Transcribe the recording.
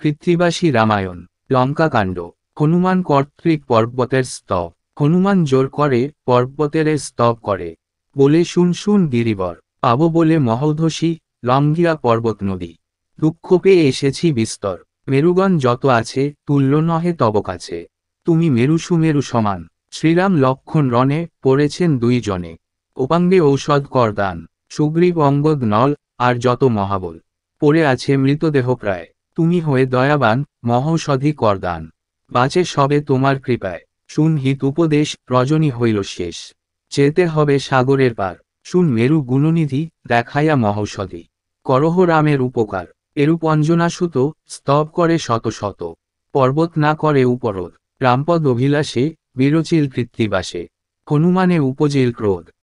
কৃত্রিবাসী রামায়ণ লঙ্কাকাণ্ড হনুমান কর্তৃক পর্বতের স্তব হনুমান জোর করে পর্বতের স্তব করে বলে শুন শুন গিরিবর পাবো বলে মহধসী লঙ্গিয়া পর্বত নদী দুঃখ পেয়ে এসেছি বিস্তর মেরুগণ যত আছে তুল্য নহে তব কাছে তুমি মেরু সমান শ্রীরাম লক্ষণ রণে পড়েছেন দুইজনে উপাঙ্গে ঔষধ করদান সুগ্রীব অঙ্গদ নল আর যত মহাবল পড়ে আছে মৃতদেহ প্রায় তুমি হয়ে দয়াবান মহৌষধি করদান বাঁচে সবে তোমার কৃপায় শুন হিত উপদেশ রজনী হইল শেষ যেতে হবে সাগরের পার শুন মেরু গুণনিধি দেখাইয়া মহৌষধি করহ রামের উপকার এরূপ অঞ্জনাসুত স্তব করে শত শত পর্বত না করে উপরোধ রামপদ অভিলাষে বিরচিল কৃত্তিবাসে হনুমানে উপজিল ক্রোধ